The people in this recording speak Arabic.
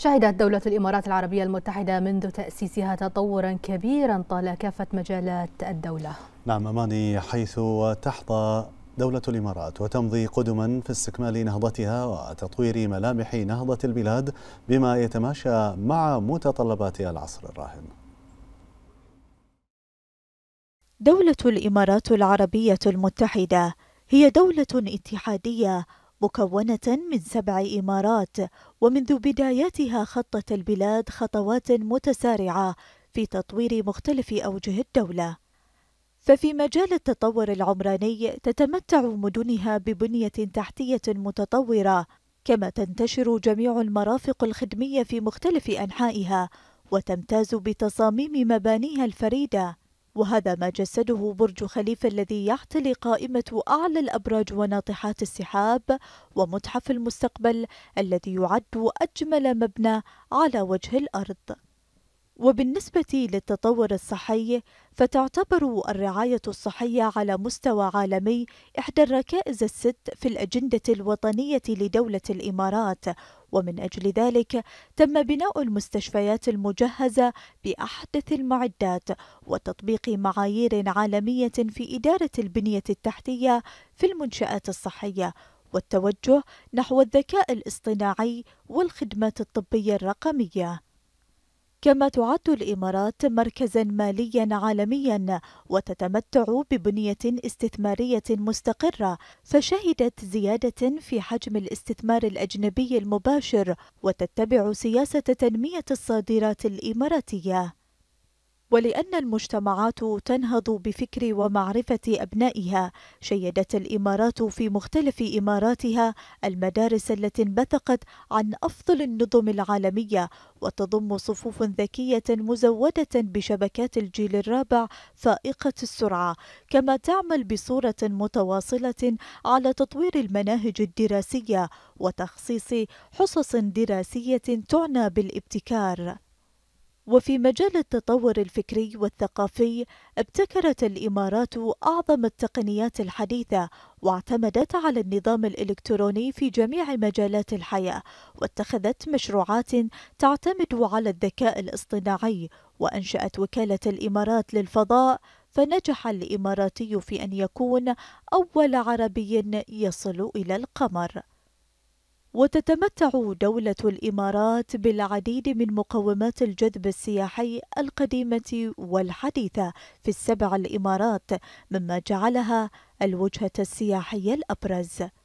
شهدت دولة الإمارات العربية المتحدة منذ تأسيسها تطورا كبيرا طال كافة مجالات الدولة نعم أماني حيث تحظى دولة الإمارات وتمضي قدما في استكمال نهضتها وتطوير ملامح نهضة البلاد بما يتماشى مع متطلبات العصر الراهن دولة الإمارات العربية المتحدة هي دولة اتحادية مكونة من سبع إمارات ومنذ بداياتها خطت البلاد خطوات متسارعة في تطوير مختلف أوجه الدولة ففي مجال التطور العمراني تتمتع مدنها ببنية تحتية متطورة كما تنتشر جميع المرافق الخدمية في مختلف أنحائها وتمتاز بتصاميم مبانيها الفريدة وهذا ما جسده برج خليفة الذي يعتلي قائمة أعلى الأبراج وناطحات السحاب ومتحف المستقبل الذي يعد أجمل مبنى على وجه الأرض وبالنسبة للتطور الصحي فتعتبر الرعاية الصحية على مستوى عالمي إحدى الركائز الست في الأجندة الوطنية لدولة الإمارات ومن أجل ذلك تم بناء المستشفيات المجهزة بأحدث المعدات وتطبيق معايير عالمية في إدارة البنية التحتية في المنشآت الصحية والتوجه نحو الذكاء الاصطناعي والخدمات الطبية الرقمية كما تعد الإمارات مركزا ماليا عالميا وتتمتع ببنية استثمارية مستقرة فشهدت زيادة في حجم الاستثمار الأجنبي المباشر وتتبع سياسة تنمية الصادرات الإماراتية ولأن المجتمعات تنهض بفكر ومعرفة أبنائها شيدت الإمارات في مختلف إماراتها المدارس التي انبثقت عن أفضل النظم العالمية وتضم صفوف ذكية مزودة بشبكات الجيل الرابع فائقة السرعة كما تعمل بصورة متواصلة على تطوير المناهج الدراسية وتخصيص حصص دراسية تعنى بالابتكار وفي مجال التطور الفكري والثقافي ابتكرت الامارات اعظم التقنيات الحديثه واعتمدت على النظام الالكتروني في جميع مجالات الحياه واتخذت مشروعات تعتمد على الذكاء الاصطناعي وانشات وكاله الامارات للفضاء فنجح الاماراتي في ان يكون اول عربي يصل الى القمر وتتمتع دولة الإمارات بالعديد من مقومات الجذب السياحي القديمة والحديثة في السبع الإمارات مما جعلها الوجهة السياحية الأبرز